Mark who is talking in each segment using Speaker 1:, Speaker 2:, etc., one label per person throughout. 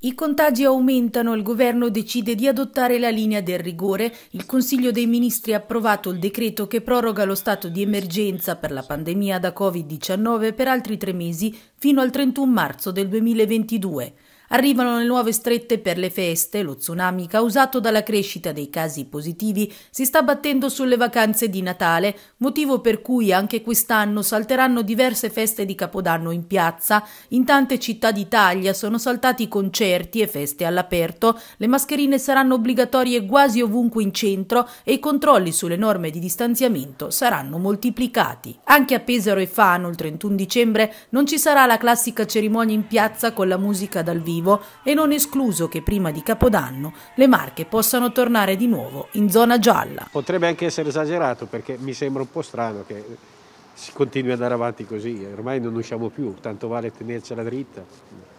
Speaker 1: I contagi aumentano, il governo decide di adottare la linea del rigore. Il Consiglio dei Ministri ha approvato il decreto che proroga lo stato di emergenza per la pandemia da Covid-19 per altri tre mesi fino al 31 marzo del 2022. Arrivano le nuove strette per le feste, lo tsunami causato dalla crescita dei casi positivi si sta battendo sulle vacanze di Natale, motivo per cui anche quest'anno salteranno diverse feste di Capodanno in piazza. In tante città d'Italia sono saltati concerti e feste all'aperto, le mascherine saranno obbligatorie quasi ovunque in centro e i controlli sulle norme di distanziamento saranno moltiplicati. Anche a Pesaro e Fano il 31 dicembre non ci sarà la classica cerimonia in piazza con la musica dal vivo positivo e non escluso che prima di Capodanno le Marche possano tornare di nuovo in zona gialla.
Speaker 2: Potrebbe anche essere esagerato perché mi sembra un po' strano che si continui ad andare avanti così, ormai non usciamo più, tanto vale tenercela dritta.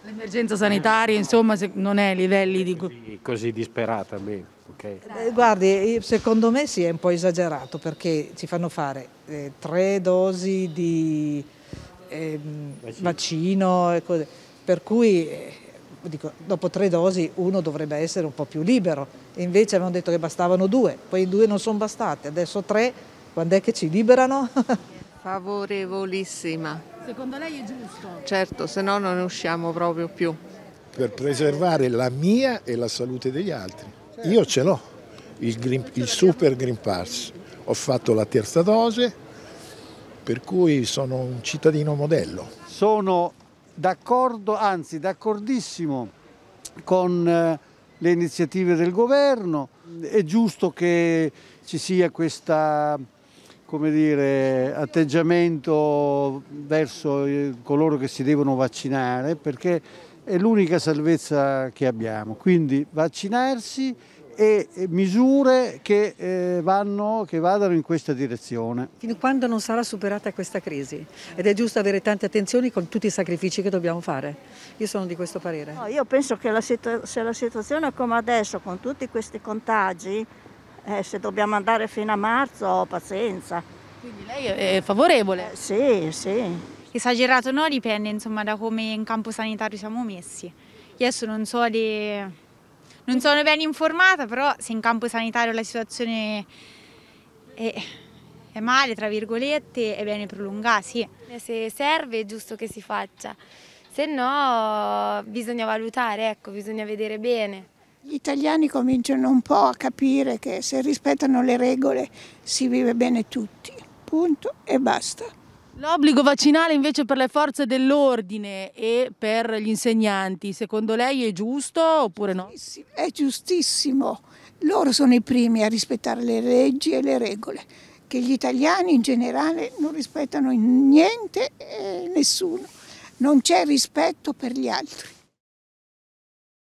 Speaker 2: L'emergenza sanitaria
Speaker 1: insomma non è a livelli di... Così,
Speaker 2: così disperata almeno. Okay.
Speaker 1: Eh, guardi, secondo me sì, è un po' esagerato perché ci fanno fare eh, tre dosi di eh, vaccino. vaccino e cose, per cui eh, dico, dopo tre dosi uno dovrebbe essere un po' più libero e invece avevano detto che bastavano due, poi due non sono bastate, adesso tre, quando è che ci liberano? Favorevolissima. Secondo lei è giusto?
Speaker 2: Certo, se no non ne usciamo proprio più. Per preservare la mia e la salute degli altri. Certo. Io ce l'ho, il, green, il super Green Pass. Ho fatto la terza dose, per cui sono un cittadino modello. Sono d'accordo, anzi d'accordissimo con eh, le iniziative del governo, è giusto che ci sia questo atteggiamento verso eh, coloro che si devono vaccinare perché è l'unica salvezza che abbiamo, quindi vaccinarsi e misure che, eh, vanno, che, vadano in questa direzione. Fino a quando non sarà superata
Speaker 1: questa crisi ed è giusto avere tante attenzioni con tutti i sacrifici che dobbiamo fare. Io sono di questo parere. No, io penso che la se la situazione è come adesso, con tutti questi contagi, eh, se dobbiamo andare fino a marzo, pazienza. Quindi lei è favorevole? Eh, sì, sì. Esagerato no, dipende insomma, da come in campo sanitario siamo messi. Io adesso non so le non sono ben informata, però se in campo sanitario la situazione è, è male, tra virgolette, è bene prolungarsi. Sì. Eh, se serve è giusto che si faccia, se no bisogna valutare, ecco, bisogna vedere bene. Gli italiani cominciano un po' a capire che se rispettano le regole si vive bene tutti, punto e basta. L'obbligo vaccinale invece per le forze dell'ordine e per gli insegnanti, secondo lei è giusto oppure no? È giustissimo. Loro sono i primi a rispettare le leggi e le regole, che gli italiani in generale non rispettano niente e nessuno. Non c'è rispetto per gli altri.